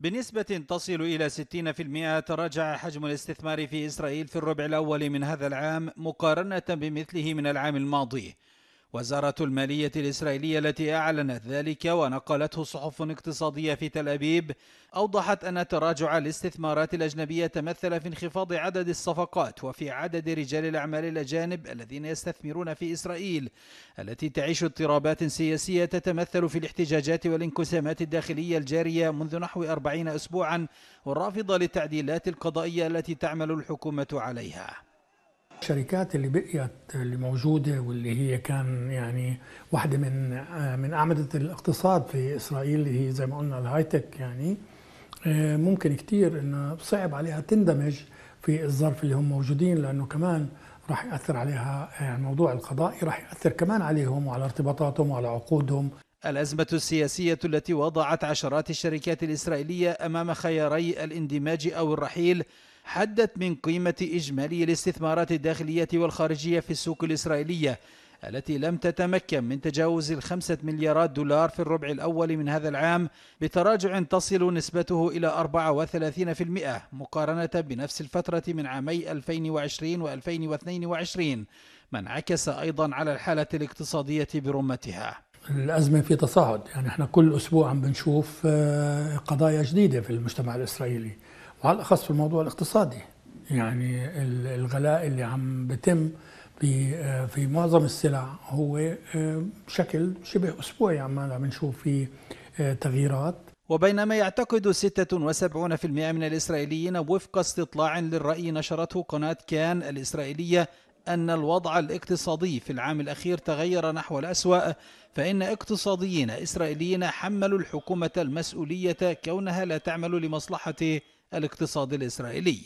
بنسبة تصل إلى 60% تراجع حجم الاستثمار في إسرائيل في الربع الأول من هذا العام مقارنة بمثله من العام الماضي وزارة المالية الإسرائيلية التي أعلنت ذلك ونقلته صحف اقتصادية في تل أبيب أوضحت أن تراجع الاستثمارات الأجنبية تمثل في انخفاض عدد الصفقات وفي عدد رجال الأعمال الأجانب الذين يستثمرون في إسرائيل التي تعيش اضطرابات سياسية تتمثل في الاحتجاجات والانقسامات الداخلية الجارية منذ نحو أربعين أسبوعا والرافضة للتعديلات القضائية التي تعمل الحكومة عليها الشركات اللي بقيت اللي موجوده واللي هي كان يعني واحده من من اعمده الاقتصاد في اسرائيل اللي هي زي ما قلنا الهاي تك يعني آه، ممكن كثير انه صعب عليها تندمج في الظرف اللي هم موجودين لانه كمان راح ياثر عليها يعني موضوع القضاء راح ياثر كمان عليهم وعلى ارتباطاتهم وعلى عقودهم الأزمة السياسية التي وضعت عشرات الشركات الإسرائيلية أمام خياري الاندماج أو الرحيل حدت من قيمة إجمالي الاستثمارات الداخلية والخارجية في السوق الإسرائيلية التي لم تتمكن من تجاوز الخمسة مليارات دولار في الربع الأول من هذا العام بتراجع تصل نسبته إلى 34% مقارنة بنفس الفترة من عامي 2020 و 2022 ما انعكس أيضا على الحالة الاقتصادية برمتها الأزمة في تصاعد يعني احنا كل أسبوع عم بنشوف آه، قضايا جديدة في المجتمع الإسرائيلي وعلى الأخص في الموضوع الاقتصادي يعني الغلاء اللي عم بتم في آه، معظم السلع هو آه، بشكل شبه أسبوعي عم بنشوف فيه تغييرات وبينما يعتقد 76% من الإسرائيليين وفق استطلاع للرأي نشرته قناة كان الإسرائيلية أن الوضع الاقتصادي في العام الأخير تغير نحو الأسوأ فإن اقتصاديين إسرائيليين حملوا الحكومة المسؤولية كونها لا تعمل لمصلحة الاقتصاد الإسرائيلي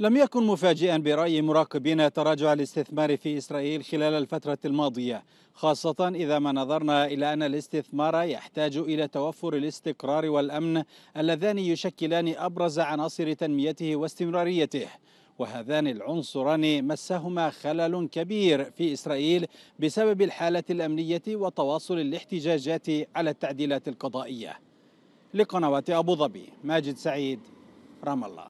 لم يكن مفاجئا برأي مراقبين تراجع الاستثمار في إسرائيل خلال الفترة الماضية خاصة إذا ما نظرنا إلى أن الاستثمار يحتاج إلى توفر الاستقرار والأمن اللذان يشكلان أبرز عناصر تنميته واستمراريته وهذان العنصران مسهما خلل كبير في إسرائيل بسبب الحالة الأمنية وتواصل الاحتجاجات على التعديلات القضائية لقنوات أبو ظبي ماجد سعيد رام الله